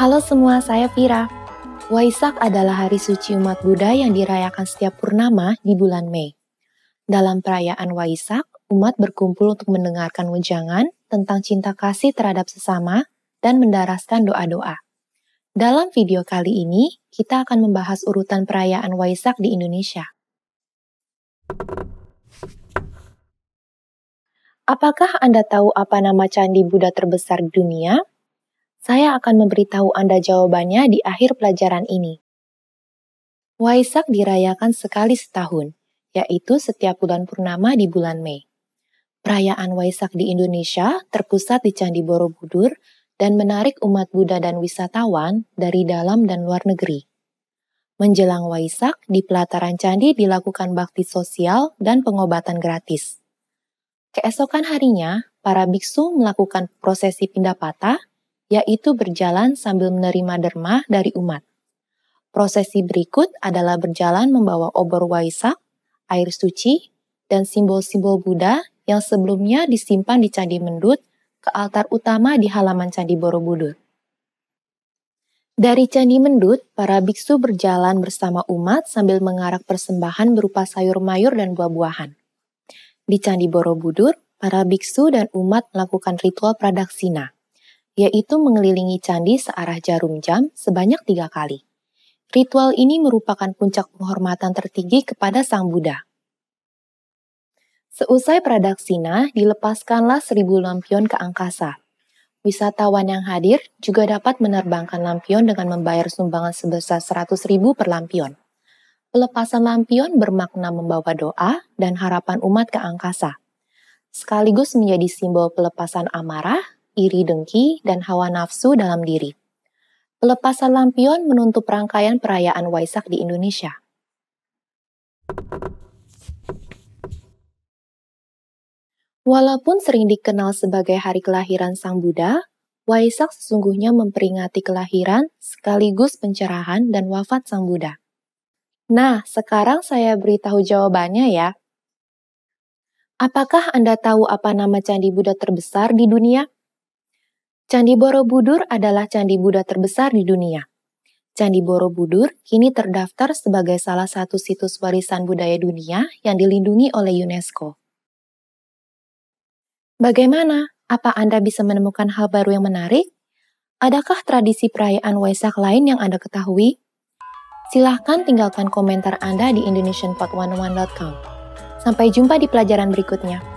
Halo semua, saya Vira. Waisak adalah hari suci umat Buddha yang dirayakan setiap purnama di bulan Mei. Dalam perayaan Waisak, umat berkumpul untuk mendengarkan wejangan tentang cinta kasih terhadap sesama dan mendaraskan doa-doa. Dalam video kali ini, kita akan membahas urutan perayaan Waisak di Indonesia. Apakah Anda tahu apa nama candi Buddha terbesar di dunia? Saya akan memberitahu Anda jawabannya di akhir pelajaran ini. Waisak dirayakan sekali setahun, yaitu setiap bulan purnama di bulan Mei. Perayaan Waisak di Indonesia terpusat di Candi Borobudur dan menarik umat Buddha dan wisatawan dari dalam dan luar negeri. Menjelang Waisak, di pelataran candi dilakukan bakti sosial dan pengobatan gratis. Keesokan harinya, para biksu melakukan prosesi pindah patah yaitu berjalan sambil menerima derma dari umat. Prosesi berikut adalah berjalan membawa obor waisak, air suci, dan simbol-simbol Buddha yang sebelumnya disimpan di Candi Mendut ke altar utama di halaman Candi Borobudur. Dari Candi Mendut, para biksu berjalan bersama umat sambil mengarak persembahan berupa sayur mayur dan buah-buahan. Di Candi Borobudur, para biksu dan umat melakukan ritual pradaksina yaitu mengelilingi candi searah jarum jam sebanyak tiga kali. Ritual ini merupakan puncak penghormatan tertinggi kepada Sang Buddha. Seusai pradaksina, dilepaskanlah seribu lampion ke angkasa. Wisatawan yang hadir juga dapat menerbangkan lampion dengan membayar sumbangan sebesar 100 ribu per lampion. Pelepasan lampion bermakna membawa doa dan harapan umat ke angkasa. Sekaligus menjadi simbol pelepasan amarah, iri dengki, dan hawa nafsu dalam diri. Pelepasan lampion menutup rangkaian perayaan Waisak di Indonesia. Walaupun sering dikenal sebagai hari kelahiran Sang Buddha, Waisak sesungguhnya memperingati kelahiran sekaligus pencerahan dan wafat Sang Buddha. Nah, sekarang saya beritahu jawabannya ya. Apakah Anda tahu apa nama candi Buddha terbesar di dunia? Candi Borobudur adalah candi Buddha terbesar di dunia. Candi Borobudur kini terdaftar sebagai salah satu situs warisan budaya dunia yang dilindungi oleh UNESCO. Bagaimana? Apa Anda bisa menemukan hal baru yang menarik? Adakah tradisi perayaan Waisak lain yang Anda ketahui? Silahkan tinggalkan komentar Anda di indonesianpod101.com. Sampai jumpa di pelajaran berikutnya.